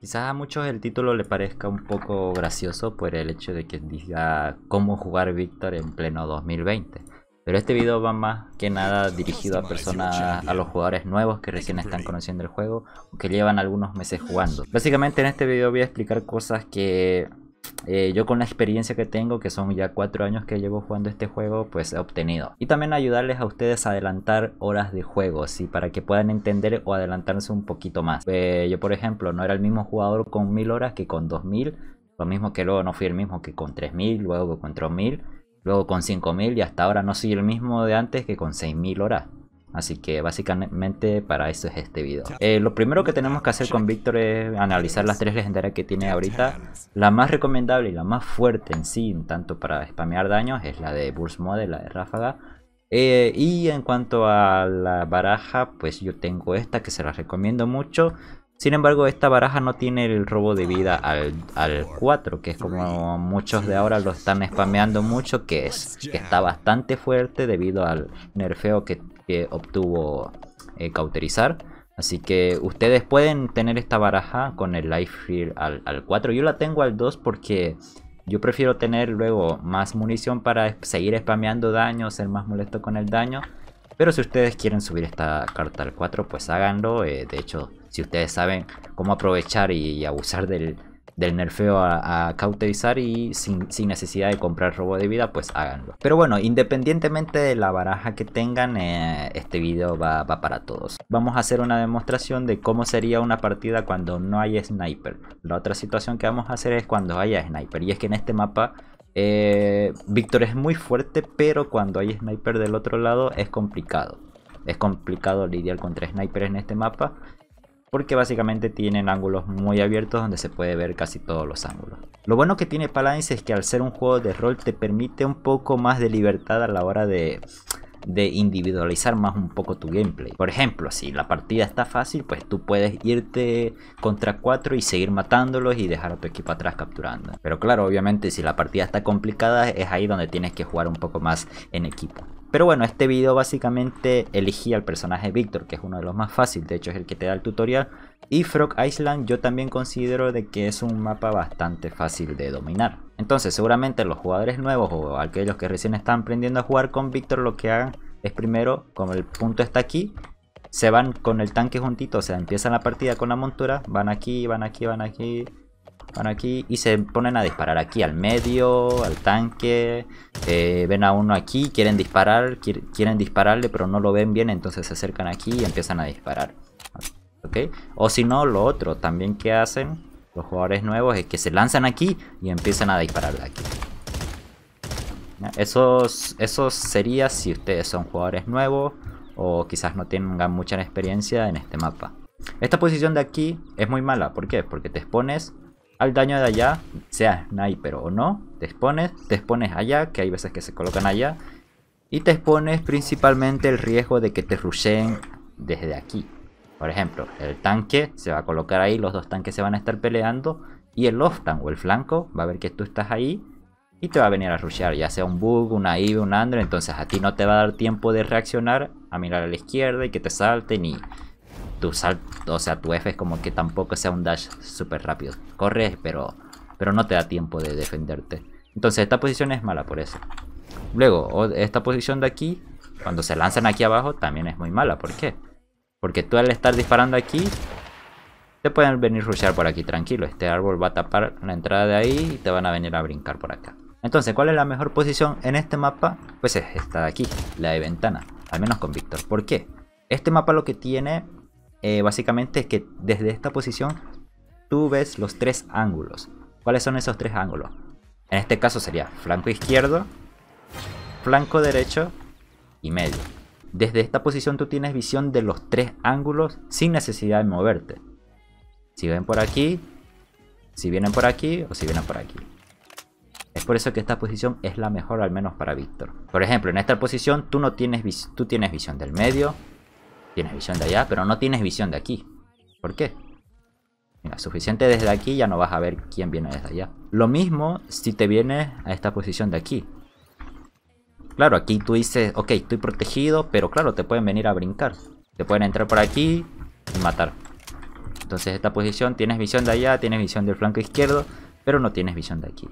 Quizás a muchos el título le parezca un poco gracioso por el hecho de que diga cómo jugar Víctor en pleno 2020. Pero este video va más que nada dirigido a personas, a los jugadores nuevos que recién están conociendo el juego o que llevan algunos meses jugando. Básicamente en este video voy a explicar cosas que eh, yo con la experiencia que tengo, que son ya cuatro años que llevo jugando este juego, pues he obtenido. Y también ayudarles a ustedes a adelantar horas de juego, ¿sí? Para que puedan entender o adelantarse un poquito más. Eh, yo, por ejemplo, no era el mismo jugador con mil horas que con 2000, Lo mismo que luego no fui el mismo que con 3000, luego con tres mil, luego con 5000 mil y hasta ahora no soy el mismo de antes que con seis mil horas. Así que básicamente para eso es este video. Eh, lo primero que tenemos que hacer con Víctor es analizar las tres legendarias que tiene ahorita. La más recomendable y la más fuerte en sí, tanto para spamear daños, es la de Burst Mode, la de Ráfaga. Eh, y en cuanto a la baraja, pues yo tengo esta que se la recomiendo mucho. Sin embargo, esta baraja no tiene el robo de vida al, al, 4, que es como muchos de ahora lo están spameando mucho, que es que está bastante fuerte debido al nerfeo que obtuvo eh, cauterizar. Así que ustedes pueden tener esta baraja con el Life Field al, 4. Yo la tengo al 2 porque yo prefiero tener luego más munición para seguir spameando daño, ser más molesto con el daño. Pero si ustedes quieren subir esta carta al 4, pues háganlo. Eh, de hecho, si ustedes saben cómo aprovechar y abusar del, del nerfeo a, a cauterizar y sin, necesidad de comprar robo de vida, pues háganlo. Pero bueno, independientemente de la baraja que tengan, eh, este video va, para todos. Vamos a hacer una demostración de cómo sería una partida cuando no hay sniper. La otra situación que vamos a hacer es cuando haya sniper. Y es que en este mapa... Eh, Víctor es muy fuerte, pero cuando hay sniper del otro lado es complicado. Es complicado lidiar contra snipers en este mapa porque básicamente tienen ángulos muy abiertos donde se puede ver casi todos los ángulos. Lo bueno que tiene Paladins es que al ser un juego de rol te permite un poco más de libertad a la hora de individualizar más un poco tu gameplay. Por ejemplo, si la partida está fácil, pues tú puedes irte contra cuatro y seguir matándolos y dejar a tu equipo atrás capturando. Pero claro, obviamente si la partida está complicada es ahí donde tienes que jugar un poco más en equipo. Pero bueno, este video básicamente elegí al personaje Victor, que es uno de los más fáciles, de hecho es el que te da el tutorial. Y Frog Island yo también considero de que es un mapa bastante fácil de dominar. Entonces seguramente los jugadores nuevos o aquellos que recién están aprendiendo a jugar con Víctor lo que hagan es primero, como el punto está aquí, se van con el tanque juntito, o sea, empiezan la partida con la montura, van aquí, van aquí, van aquí, Van aquí y se ponen a disparar aquí al medio, al tanque. Eh, ven a uno aquí, quieren disparar, quieren dispararle, pero no lo ven bien, entonces se acercan aquí y empiezan a disparar. ¿Ok? O si no, lo otro también que hacen los jugadores nuevos es que se lanzan aquí y empiezan a disparar de aquí. eso sería si ustedes son jugadores nuevos o quizás no tengan mucha experiencia en este mapa. Esta posición de aquí es muy mala, ¿por qué? Porque te expones al daño de allá, sea sniper o no, te expones, te expones allá, que hay veces que se colocan allá, y te expones principalmente el riesgo de que te rusheen desde aquí. Por ejemplo, el tanque se va a colocar ahí, los dos tanques se van a estar peleando, y el off o el flanco va a ver que tú estás ahí y te va a venir a rushear, ya sea un bug, una IV, un Android, entonces a ti no te va a dar tiempo de reaccionar, a mirar a la izquierda y que te salten y tu salto, o sea, tu F es como que tampoco sea un dash súper rápido. Corres, pero, pero no te da tiempo de defenderte. Entonces esta posición es mala por eso. Luego, esta posición de aquí, cuando se lanzan aquí abajo, también es muy mala. ¿Por qué? Porque tú al estar disparando aquí, te pueden venir rushear por aquí tranquilo. Este árbol va a tapar la entrada de ahí y te van a venir a brincar por acá. Entonces, ¿cuál es la mejor posición en este mapa? Pues es esta de aquí, la de ventana. Al menos con Víctor. ¿Por qué? Este mapa lo que tiene eh, básicamente es que desde esta posición tú ves los tres ángulos. ¿Cuáles son esos tres ángulos? En este caso sería flanco izquierdo, flanco derecho y medio. Desde esta posición tú tienes visión de los tres ángulos sin necesidad de moverte. Si ven por aquí, si vienen por aquí o si vienen por aquí. Es por eso que esta posición es la mejor al menos para Víctor. Por ejemplo, en esta posición tú no tienes, tú tienes visión del medio, Tienes visión de allá, pero no tienes visión de aquí. ¿Por qué? Mira, suficiente desde aquí ya no vas a ver quién viene desde allá. Lo mismo si te vienes a esta posición de aquí. Claro, aquí tú dices, ok, estoy protegido, pero claro, te pueden venir a brincar. Te pueden entrar por aquí y matar. Entonces esta posición tienes visión de allá, tienes visión del flanco izquierdo, pero no tienes visión de aquí.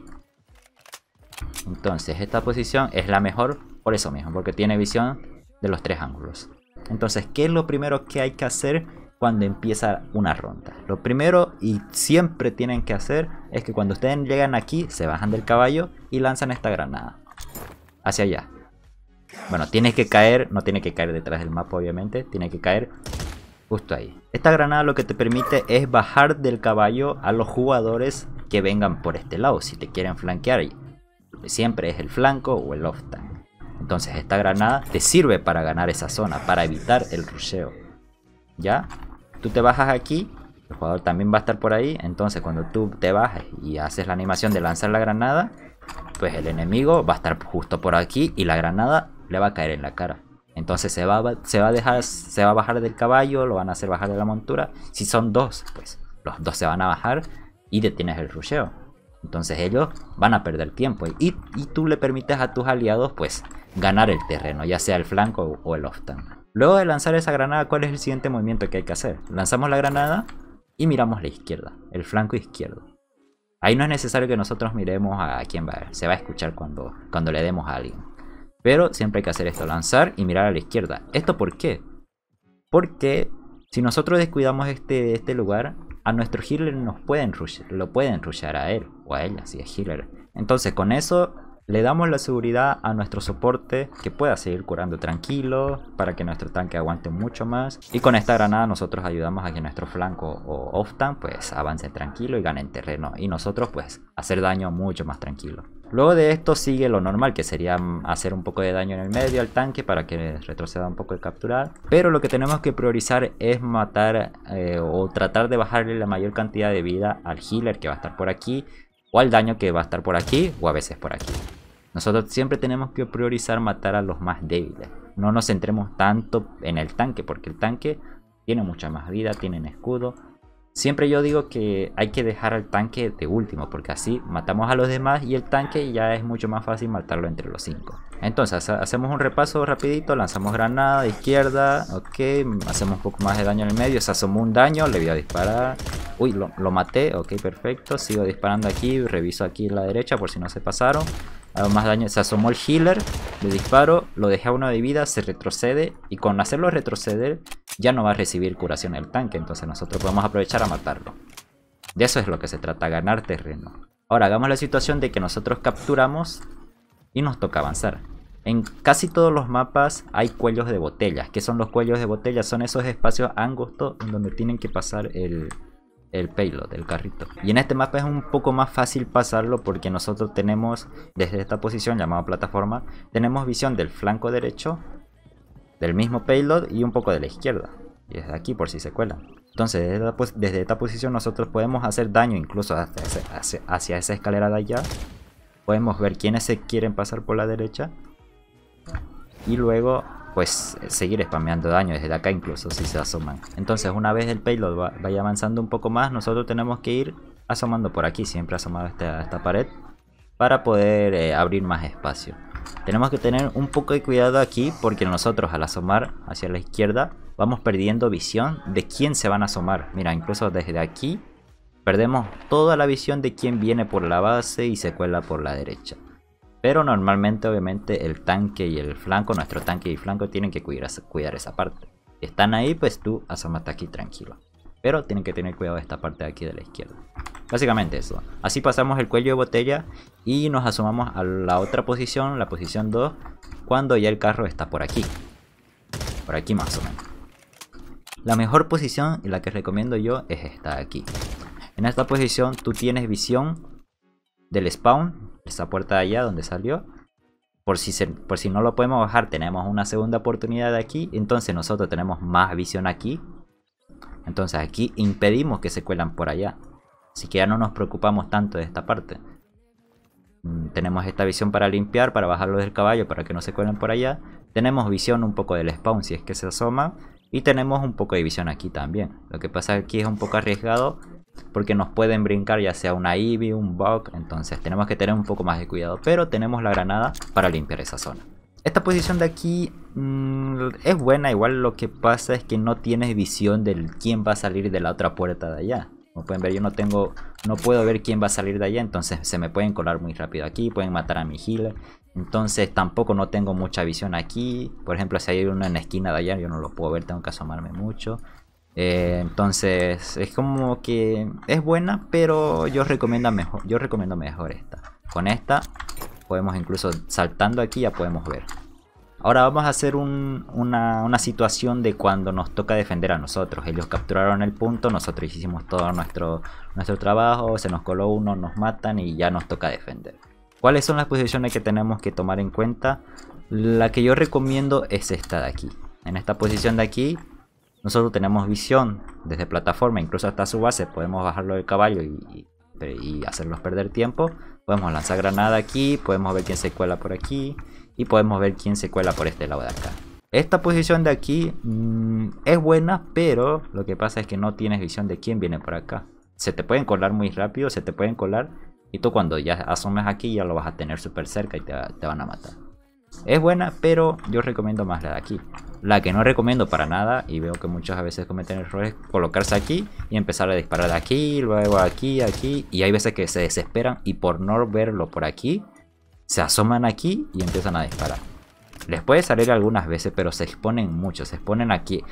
Entonces esta posición es la mejor por eso mismo, porque tiene visión de los tres ángulos. Entonces, ¿qué es lo primero que hay que hacer cuando empieza una ronda? Lo primero y siempre tienen que hacer es que cuando ustedes llegan aquí, se bajan del caballo y lanzan esta granada. Hacia allá. Bueno, tiene que caer, no tiene que caer detrás del mapa obviamente, tiene que caer justo ahí. Esta granada lo que te permite es bajar del caballo a los jugadores que vengan por este lado, si te quieren flanquear. Siempre es el flanco o el off tank entonces esta granada te sirve para ganar esa zona, para evitar el rusheo. ¿Ya? Tú te bajas aquí, el jugador también va a estar por ahí, entonces cuando tú te bajas y haces la animación de lanzar la granada, pues el enemigo va a estar justo por aquí y la granada le va a caer en la cara. Entonces se va, se va a dejar, se va a bajar del caballo, lo van a hacer bajar de la montura. Si son dos, pues los dos se van a bajar y detienes el rusheo. Entonces ellos van a perder tiempo y, tú le permites a tus aliados pues ganar el terreno, ya sea el flanco o el off Luego de lanzar esa granada, ¿cuál es el siguiente movimiento que hay que hacer? Lanzamos la granada y miramos la izquierda, el flanco izquierdo. Ahí no es necesario que nosotros miremos a quién va a ver, se va a escuchar cuando, le demos a alguien. Pero siempre hay que hacer esto, lanzar y mirar a la izquierda. ¿Esto por qué? Porque si nosotros descuidamos este, este lugar, a nuestro healer nos pueden lo pueden rushar a él o a ella si es healer. Entonces con eso le damos la seguridad a nuestro soporte que pueda seguir curando tranquilo para que nuestro tanque aguante mucho más. Y con esta granada nosotros ayudamos a que nuestro flanco o off tank pues avance tranquilo y gane terreno. Y nosotros pues hacer daño mucho más tranquilo. Luego de esto sigue lo normal, que sería mm, hacer un poco de daño en el medio al tanque para que retroceda un poco el capturar. Pero lo que tenemos que priorizar es matar eh, o tratar de bajarle la mayor cantidad de vida al healer que va a estar por aquí. O al daño que va a estar por aquí o a veces por aquí. Nosotros siempre tenemos que priorizar matar a los más débiles. No nos centremos tanto en el tanque porque el tanque tiene mucha más vida, tienen escudo, Siempre yo digo que hay que dejar al tanque de último, porque así matamos a los demás y el tanque ya es mucho más fácil matarlo entre los cinco. Entonces, hacemos un repaso rapidito, lanzamos granada, izquierda, ok, hacemos un poco más de daño en el medio, se asomó un daño, le voy a disparar. Uy, lo, lo maté, ok, perfecto, sigo disparando aquí, reviso aquí en la derecha por si no se pasaron más daño. Se asomó el healer, le disparo, lo deja a uno de vida, se retrocede. Y con hacerlo retroceder ya no va a recibir curación el tanque. Entonces nosotros podemos aprovechar a matarlo. De eso es lo que se trata, ganar terreno. Ahora hagamos la situación de que nosotros capturamos y nos toca avanzar. En casi todos los mapas hay cuellos de botellas. ¿Qué son los cuellos de botella Son esos espacios angostos donde tienen que pasar el, el payload, el carrito. Y en este mapa es un poco más fácil pasarlo porque nosotros tenemos, desde esta posición llamada plataforma, tenemos visión del flanco derecho, del mismo payload y un poco de la izquierda. Y desde aquí por si se cuela. Entonces desde esta, posición nosotros podemos hacer daño incluso hacia, hacia esa escalera de allá. Podemos ver quiénes se quieren pasar por la derecha. Y luego pues seguir spameando daño desde acá incluso si se asoman. Entonces una vez el payload vaya avanzando un poco más, nosotros tenemos que ir asomando por aquí, siempre asomado esta, pared, para poder eh, abrir más espacio. Tenemos que tener un poco de cuidado aquí porque nosotros al asomar hacia la izquierda vamos perdiendo visión de quién se van a asomar. Mira, incluso desde aquí perdemos toda la visión de quién viene por la base y se cuela por la derecha. Pero normalmente, obviamente, el tanque y el flanco, nuestro tanque y flanco, tienen que cuidar, esa parte. Si están ahí, pues tú asómate aquí tranquilo. Pero tienen que tener cuidado de esta parte de aquí de la izquierda. Básicamente eso. Así pasamos el cuello de botella y nos asomamos a la otra posición, la posición 2, cuando ya el carro está por aquí. Por aquí más o menos. La mejor posición y la que recomiendo yo es esta de aquí. En esta posición tú tienes visión del spawn, esa puerta de allá donde salió. Por si, por si no lo podemos bajar, tenemos una segunda oportunidad de aquí. Entonces nosotros tenemos más visión aquí. Entonces aquí impedimos que se cuelan por allá. Así que ya no nos preocupamos tanto de esta parte. Mm, tenemos esta visión para limpiar, para bajarlo del caballo, para que no se cuelen por allá. Tenemos visión un poco del spawn si es que se asoma. Y tenemos un poco de visión aquí también. Lo que pasa aquí es un poco arriesgado porque nos pueden brincar ya sea una Eevee, un Bug, entonces tenemos que tener un poco más de cuidado, pero tenemos la granada para limpiar esa zona. Esta posición de aquí mm, es buena, igual lo que pasa es que no tienes visión de quién va a salir de la otra puerta de allá. Como pueden ver yo no tengo, no puedo ver quién va a salir de allá, entonces se me pueden colar muy rápido aquí, pueden matar a mi healer. Entonces tampoco no tengo mucha visión aquí, por ejemplo si hay uno en la esquina de allá yo no lo puedo ver, tengo que asomarme mucho. Eh, entonces es como que es buena, pero yo recomiendo mejor, yo recomiendo mejor esta. Con esta podemos incluso saltando aquí ya podemos ver. Ahora vamos a hacer una, situación de cuando nos toca defender a nosotros. Ellos capturaron el punto, nosotros hicimos todo nuestro, nuestro trabajo, se nos coló uno, nos matan y ya nos toca defender. ¿Cuáles son las posiciones que tenemos que tomar en cuenta? La que yo recomiendo es esta de aquí. En esta posición de aquí nosotros tenemos visión desde plataforma, incluso hasta su base, podemos bajarlo del caballo y, hacerlos perder tiempo. Podemos lanzar granada aquí, podemos ver quién se cuela por aquí y podemos ver quién se cuela por este lado de acá. Esta posición de aquí mm, es buena, pero lo que pasa es que no tienes visión de quién viene por acá. Se te pueden colar muy rápido, se te pueden colar y tú cuando ya asumes aquí ya lo vas a tener súper cerca y te, te van a matar. Es buena, pero yo recomiendo más la de aquí. La que no recomiendo para nada y veo que muchas veces cometen errores colocarse aquí y empezar a disparar aquí, luego aquí, aquí. Y hay veces que se desesperan y por no verlo por aquí, se asoman aquí y empiezan a disparar. Les puede salir algunas veces, pero se exponen mucho, se exponen aquí.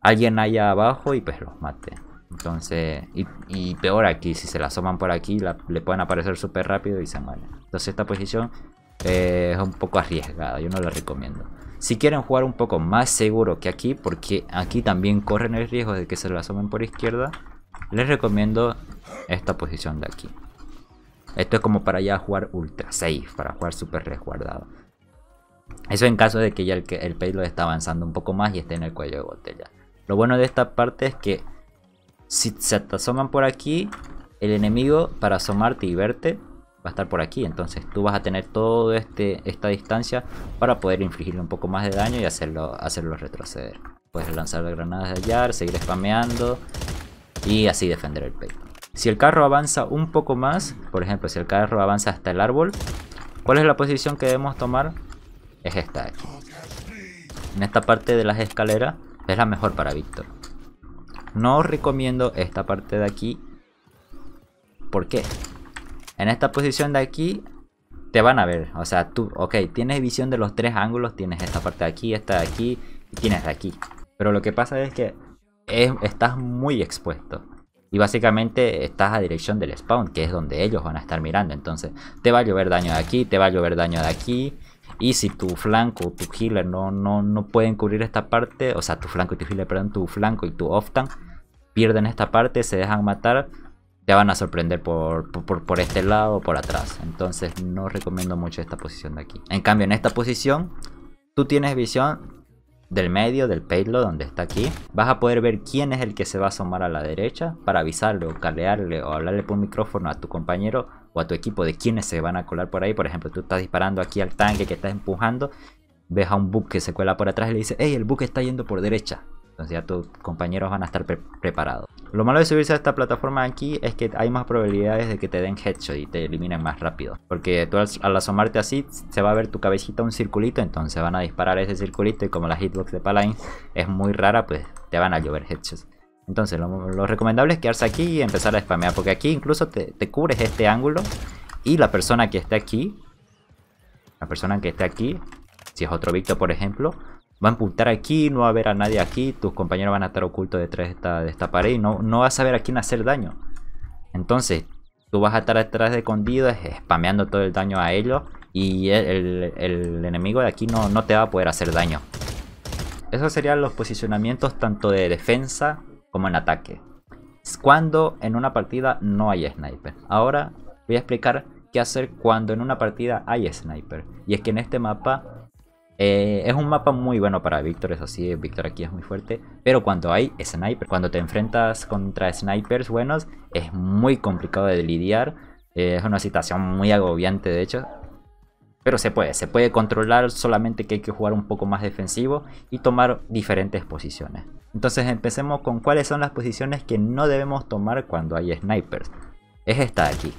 Alguien allá abajo y pues los mate. Entonces, y, peor aquí, si se la asoman por aquí, le pueden aparecer súper rápido y se mueren. Entonces esta posición eh, es un poco arriesgado, yo no lo recomiendo. Si quieren jugar un poco más seguro que aquí, porque aquí también corren el riesgo de que se lo asomen por izquierda, les recomiendo esta posición de aquí. Esto es como para ya jugar ultra safe, para jugar súper resguardado. Eso en caso de que ya el, el payload está avanzando un poco más y esté en el cuello de botella. Lo bueno de esta parte es que si se te asoman por aquí, el enemigo para asomarte y verte va a estar por aquí. Entonces tú vas a tener toda este, esta distancia para poder infligirle un poco más de daño y hacerlo, hacerlo retroceder. Puedes lanzar granadas de allá, seguir spameando y así defender el pecho. Si el carro avanza un poco más, por ejemplo, si el carro avanza hasta el árbol, ¿cuál es la posición que debemos tomar? Es esta. Aquí. En esta parte de las escaleras es la mejor para Víctor. No os recomiendo esta parte de aquí. ¿Por qué? En esta posición de aquí te van a ver. O sea, tú, ok, tienes visión de los tres ángulos. Tienes esta parte de aquí, esta de aquí y tienes de aquí. Pero lo que pasa es que estás muy expuesto. Y básicamente estás a dirección del spawn, que es donde ellos van a estar mirando. Entonces, te va a llover daño de aquí, te va a llover daño de aquí. Y si tu flanco, tu healer no, no, no pueden cubrir esta parte, o sea, tu flanco y tu healer, perdón, tu flanco y tu off pierden esta parte, se dejan matar, te van a sorprender por, por, por, este lado o por atrás. Entonces no recomiendo mucho esta posición de aquí. En cambio en esta posición tú tienes visión del medio del payload donde está aquí. Vas a poder ver quién es el que se va a asomar a la derecha para avisarle o calearle o hablarle por micrófono a tu compañero o a tu equipo de quiénes se van a colar por ahí. Por ejemplo tú estás disparando aquí al tanque que estás empujando. Ves a un bug que se cuela por atrás y le dice, hey el buque está yendo por derecha entonces ya tus compañeros van a estar preparados. Lo malo de subirse a esta plataforma aquí es que hay más probabilidades de que te den headshot y te eliminen más rápido. Porque tú al, asomarte así se va a ver tu cabecita un circulito, entonces van a disparar ese circulito y como la hitbox de Paladin es muy rara, pues te van a llover headshots. Entonces lo, recomendable es quedarse aquí y empezar a spamear, porque aquí incluso te, te cubres este ángulo y la persona que esté aquí, la persona que esté aquí, si es otro Victor por ejemplo, va a apuntar aquí, no va a haber a nadie aquí, tus compañeros van a estar ocultos detrás de esta, de esta pared y no, no vas a ver a quién hacer daño. Entonces, tú vas a estar detrás de escondidas... spameando todo el daño a ellos y el, enemigo de aquí no, no, te va a poder hacer daño. Esos serían los posicionamientos tanto de defensa como en ataque. Cuando en una partida no hay sniper. Ahora voy a explicar qué hacer cuando en una partida hay sniper. Y es que en este mapa eh, es un mapa muy bueno para Víctor, eso sí, Víctor aquí es muy fuerte. Pero cuando hay snipers, cuando te enfrentas contra snipers buenos, es muy complicado de lidiar. Eh, es una situación muy agobiante, de hecho. Pero se puede, se puede controlar, solamente que hay que jugar un poco más defensivo y tomar diferentes posiciones. Entonces empecemos con cuáles son las posiciones que no debemos tomar cuando hay snipers. Es esta de aquí.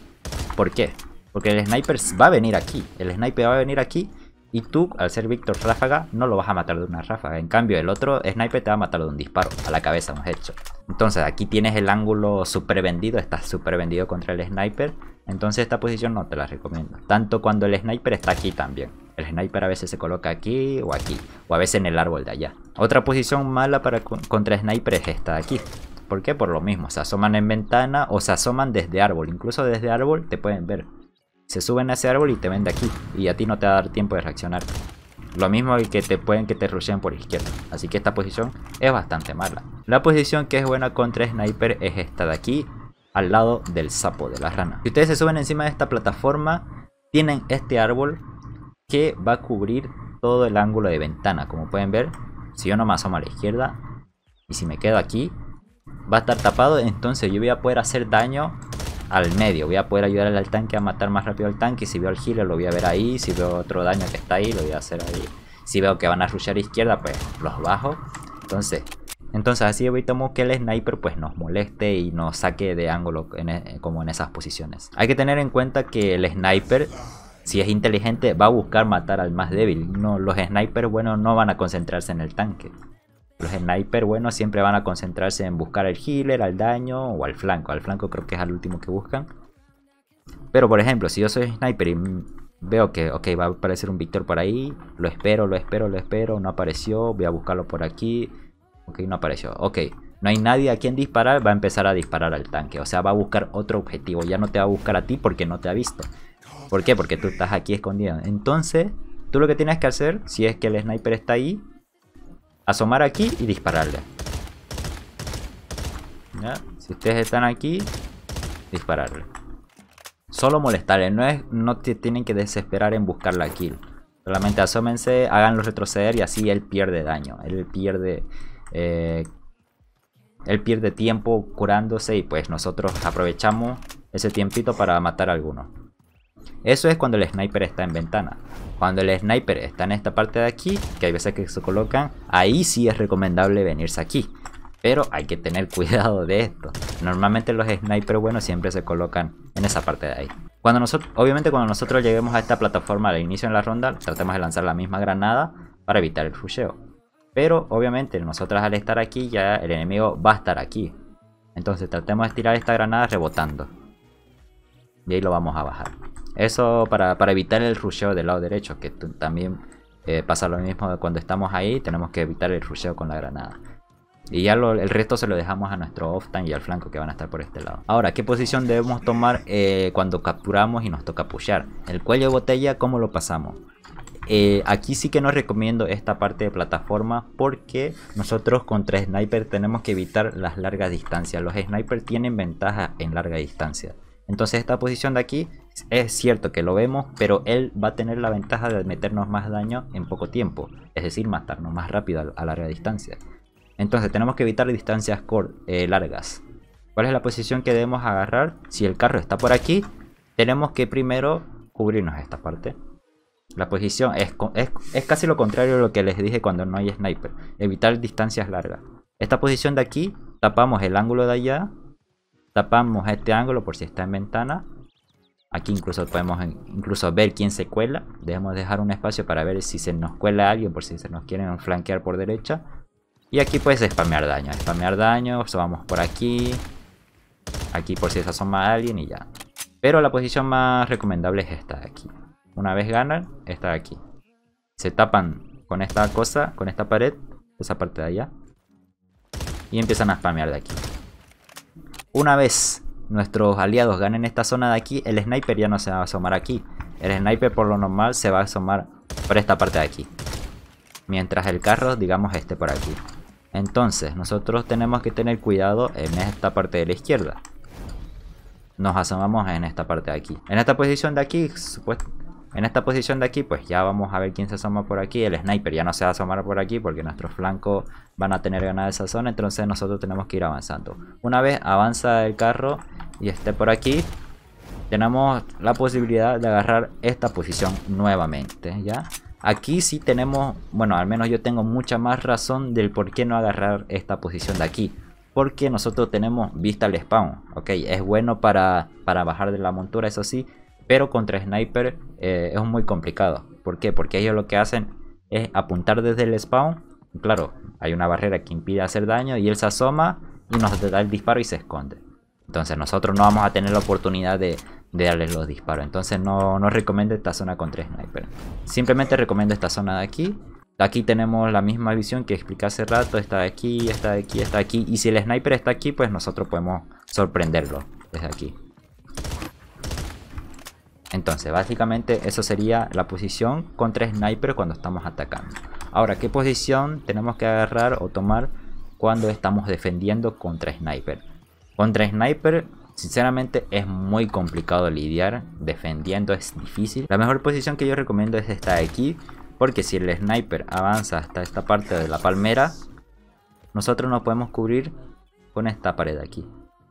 ¿Por qué? Porque el sniper va a venir aquí. El sniper va a venir aquí y tú, al ser Víctor Ráfaga, no lo vas a matar de una ráfaga. En cambio, el otro Sniper te va a matar de un disparo, a la cabeza, un hecho. Entonces, aquí tienes el ángulo super vendido, estás super vendido contra el Sniper. Entonces, esta posición no te la recomiendo. Tanto cuando el Sniper está aquí también. El Sniper a veces se coloca aquí o aquí, o a veces en el árbol de allá. Otra posición mala para contra Sniper es esta de aquí. ¿Por qué? Por lo mismo, se asoman en ventana o se asoman desde árbol. Incluso desde árbol te pueden ver se suben a ese árbol y te ven de aquí. Y a ti no te va a dar tiempo de reaccionar. Lo mismo que te pueden que te rushen por izquierda. Así que esta posición es bastante mala. La posición que es buena contra Sniper es esta de aquí. Al lado del sapo, de la rana. Si ustedes se suben encima de esta plataforma, tienen este árbol que va a cubrir todo el ángulo de ventana. Como pueden ver, si yo no me asomo a la izquierda y si me quedo aquí, va a estar tapado. Entonces yo voy a poder hacer daño al medio. Voy a poder ayudar al tanque a matar más rápido al tanque. Si veo al healer lo voy a ver ahí. Si veo otro daño que está ahí, lo voy a hacer ahí. Si veo que van a rushar a izquierda, pues los bajo. Entonces, entonces así evitamos que el sniper pues nos moleste y nos saque de ángulo e, como en esas posiciones. Hay que tener en cuenta que el sniper, si es inteligente, va a buscar matar al más débil. No, los snipers, bueno, no van a concentrarse en el tanque. Los snipers bueno siempre van a concentrarse en buscar al healer, al daño o al flanco. Al flanco creo que es al último que buscan. Pero por ejemplo, si yo soy sniper y veo que ok, va a aparecer un Víctor por ahí, lo espero, lo espero, lo espero, no apareció, voy a buscarlo por aquí. Ok, no apareció. Ok, no hay nadie a quien disparar, va a empezar a disparar al tanque. O sea, va a buscar otro objetivo. Ya no te va a buscar a ti porque no te ha visto. ¿Por qué? Porque tú estás aquí escondido. Entonces, tú lo que tienes que hacer, si es que el sniper está ahí, asomar aquí y dispararle. Si ustedes están aquí, dispararle. Solo molestarle, no, es, no tienen que desesperar en buscar la kill. Solamente asómense, háganlo retroceder y así él pierde daño. Él pierde... Eh, él pierde tiempo curándose y pues nosotros aprovechamos ese tiempito para matar a alguno. Eso es cuando el sniper está en ventana. Cuando el sniper está en esta parte de aquí, que hay veces que se colocan, ahí sí es recomendable venirse aquí. Pero hay que tener cuidado de esto. Normalmente los snipers buenos siempre se colocan en esa parte de ahí. Cuando nosotros, obviamente cuando nosotros lleguemos a esta plataforma al inicio de la ronda, tratemos de lanzar la misma granada para evitar el rusheo. Pero obviamente nosotros al estar aquí ya el enemigo va a estar aquí. Entonces tratemos de tirar esta granada rebotando. Y ahí lo vamos a bajar. Eso para, evitar el rusheo del lado derecho, que también eh, pasa lo mismo cuando estamos ahí, tenemos que evitar el rusheo con la granada. Y ya el resto se lo dejamos a nuestro off-time y al flanco que van a estar por este lado. Ahora, ¿qué posición debemos tomar eh, cuando capturamos y nos toca pushar? El cuello de botella, ¿cómo lo pasamos? Eh, aquí sí que no recomiendo esta parte de plataforma porque nosotros contra sniper tenemos que evitar las largas distancias. Los snipers tienen ventaja en larga distancia. Entonces esta posición de aquí es cierto que lo vemos, pero él va a tener la ventaja de meternos más daño en poco tiempo, es decir, matarnos más rápido a larga distancia. Entonces tenemos que evitar distancias eh, largas. ¿Cuál es la posición que debemos agarrar? Si el carro está por aquí, tenemos que primero cubrirnos esta parte. La posición es, es casi lo contrario a lo que les dije cuando no hay sniper. Evitar distancias largas. Esta posición de aquí, tapamos el ángulo de allá. Tapamos este ángulo por si está en ventana Aquí incluso podemos incluso ver quién se cuela. Debemos dejar un espacio para ver si se nos cuela alguien por si se nos quieren flanquear por derecha. Y aquí puedes spamear daño. Spamear daño, vamos por aquí. Aquí por si se asoma alguien y ya. Pero la posición más recomendable es esta de aquí. Una vez ganan, esta de aquí. Se tapan con esta cosa, con esta pared, esa parte de allá. Y empiezan a spamear de aquí. Una vez nuestros aliados ganen esta zona de aquí, el sniper ya no se va a asomar aquí. El sniper por lo normal se va a asomar por esta parte de aquí. Mientras el carro, digamos, esté por aquí. Entonces, nosotros tenemos que tener cuidado en esta parte de la izquierda. Nos asomamos en esta parte de aquí. En esta posición de aquí, supuestamente en esta posición de aquí, pues ya vamos a ver quién se asoma por aquí. El sniper ya no se va a asomar por aquí porque nuestros flancos van a tener de esa zona. Entonces nosotros tenemos que ir avanzando. Una vez avanza el carro y esté por aquí, tenemos la posibilidad de agarrar esta posición nuevamente, ¿ya? Aquí sí tenemos, bueno, al menos yo tengo mucha más razón del por qué no agarrar esta posición de aquí. Porque nosotros tenemos vista al spawn, ¿ok? Es bueno para bajar de la montura, eso sí, pero contra sniper eh, es muy complicado. ¿Por qué? Porque ellos lo que hacen es apuntar desde el spawn. Claro, hay una barrera que impide hacer daño y él se asoma y nos da el disparo y se esconde. Entonces nosotros no vamos a tener la oportunidad de, darle los disparos. Entonces no, recomiendo esta zona contra sniper. Simplemente recomiendo esta zona de aquí. Aquí tenemos la misma visión que expliqué hace rato. Está de aquí, está de aquí, está de aquí. Y si el sniper está aquí, pues nosotros podemos sorprenderlo desde aquí. Entonces, básicamente eso sería la posición contra sniper cuando estamos atacando. Ahora, ¿qué posición tenemos que agarrar o tomar cuando estamos defendiendo contra sniper? Contra sniper, sinceramente, es muy complicado lidiar. Defendiendo es difícil. La mejor posición que yo recomiendo es esta de aquí. Porque si el sniper avanza hasta esta parte de la palmera, nosotros nos podemos cubrir con esta pared aquí.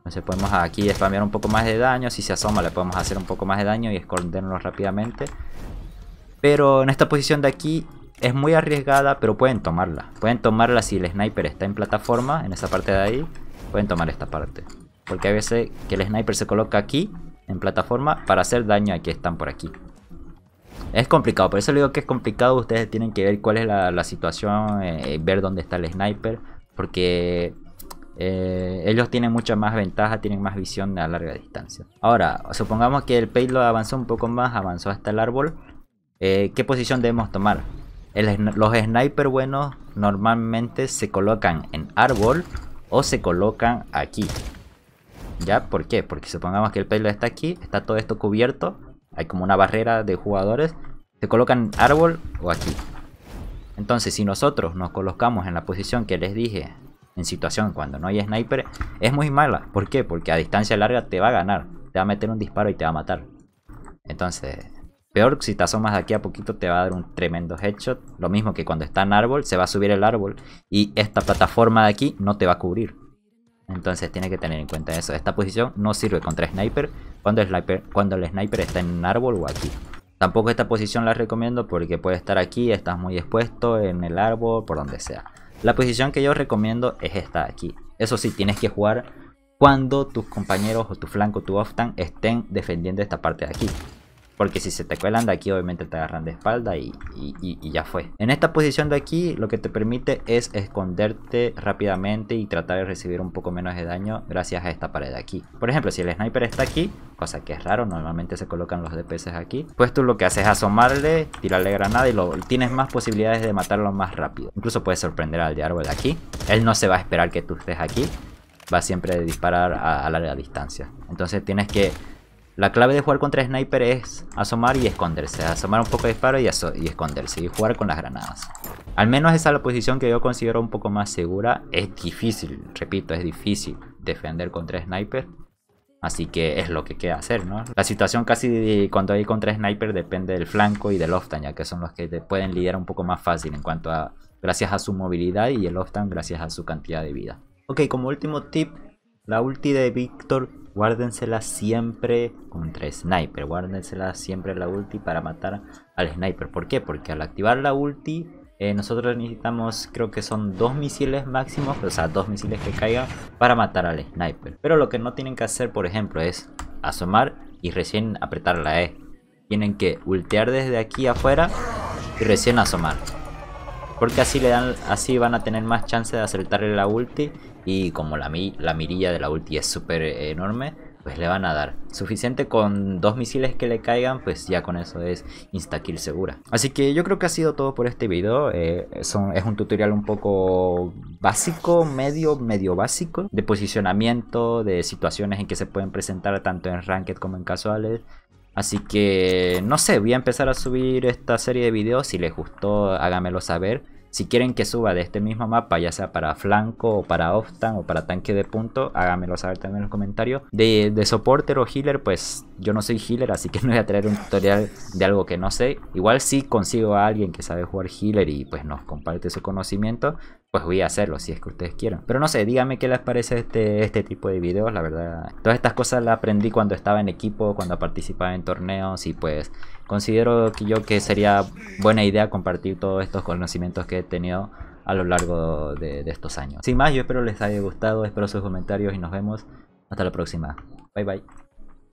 Entonces podemos aquí spamear un poco más de daño. Si se asoma le podemos hacer un poco más de daño y escondernos rápidamente. Pero en esta posición de aquí es muy arriesgada, pero pueden tomarla. Pueden tomarla si el sniper está en plataforma, en esa parte de ahí. Pueden tomar esta parte. Porque a veces que el sniper se coloca aquí, en plataforma, para hacer daño a que están por aquí. Es complicado, por eso le digo que es complicado. Ustedes tienen que ver cuál es la, situación, eh, eh, ver dónde está el sniper. Porque eh, ellos tienen mucha más ventaja, tienen más visión a larga distancia. Ahora, supongamos que el payload avanzó un poco más, avanzó hasta el árbol. Eh, ¿Qué posición debemos tomar? los snipers buenos normalmente se colocan en árbol o se colocan aquí. ¿Ya? ¿Por qué? Porque supongamos que el payload está aquí, está todo esto cubierto, hay como una barrera de jugadores, se colocan en árbol o aquí. Entonces, si nosotros nos colocamos en la posición que les dije, en situación cuando no hay sniper es muy mala. ¿Por qué? Porque a distancia larga te va a ganar. Te va a meter un disparo y te va a matar. Entonces, peor si te asomas de aquí a poquito te va a dar un tremendo headshot. Lo mismo que cuando está en árbol, se va a subir el árbol y esta plataforma de aquí no te va a cubrir. Entonces tiene que tener en cuenta eso. Esta posición no sirve contra sniper cuando el sniper, cuando el sniper está en un árbol o aquí. Tampoco esta posición la recomiendo porque puede estar aquí, estás muy expuesto en el árbol, por donde sea. La posición que yo recomiendo es esta de aquí. Eso sí, tienes que jugar cuando tus compañeros o tu flanco, tu off estén defendiendo esta parte de aquí. Porque si se te cuelan de aquí, obviamente te agarran de espalda y, ya fue. En esta posición de aquí, lo que te permite es esconderte rápidamente y tratar de recibir un poco menos de daño gracias a esta pared de aquí. Por ejemplo, si el sniper está aquí, cosa que es raro, normalmente se colocan los DPS aquí, pues tú lo que haces es asomarle, tirarle granada y lo, tienes más posibilidades de matarlo más rápido. Incluso puedes sorprender al de árbol de aquí. Él no se va a esperar que tú estés aquí. Va siempre a disparar a larga distancia. Entonces tienes que la clave de jugar contra Sniper es asomar y esconderse. Asomar un poco de disparo y, esconderse. Y jugar con las granadas. Al menos esa es la posición que yo considero un poco más segura. Es difícil, repito, es difícil defender contra Sniper. Así que es lo que queda hacer, ¿no? La situación casi cuando hay contra Sniper depende del flanco y del off ya que son los que te pueden lidiar un poco más fácil en cuanto a... Gracias a su movilidad y el oftan gracias a su cantidad de vida. Ok, como último tip, la ulti de Víctor Guárdensela siempre contra sniper. guárdensela siempre la ulti para matar al sniper. ¿Por qué? Porque al activar la ulti eh, nosotros necesitamos, creo que son dos misiles máximos, o sea, dos misiles que caigan para matar al sniper. Pero lo que no tienen que hacer, por ejemplo, es asomar y recién apretar la E. Tienen que ultear desde aquí afuera y recién asomar. Porque así, le dan, así van a tener más chance de acertarle la ulti y como la, mirilla de la ulti es súper enorme, pues le van a dar. Suficiente con dos misiles que le caigan, pues ya con eso es insta-kill segura. Así que yo creo que ha sido todo por este video. Eh, es un tutorial un poco básico, medio, medio básico, de posicionamiento, de situaciones en que se pueden presentar tanto en ranked como en casuales. Así que, no sé, voy a empezar a subir esta serie de videos. Si les gustó, háganmelo saber. Si quieren que suba de este mismo mapa, ya sea para flanco o para off o para tanque de punto, háganmelo saber también en los comentarios. De, de soporter o healer, pues yo no soy healer, así que no voy a traer un tutorial de algo que no sé. Igual si consigo a alguien que sabe jugar healer y pues nos comparte su conocimiento, pues voy a hacerlo si es que ustedes quieran. Pero no sé, díganme qué les parece este, este tipo de videos, la verdad. Todas estas cosas las aprendí cuando estaba en equipo, cuando participaba en torneos y pues considero que yo que sería buena idea compartir todos estos conocimientos que he tenido a lo largo de, estos años. Sin más, yo espero les haya gustado, espero sus comentarios y nos vemos hasta la próxima. Bye bye.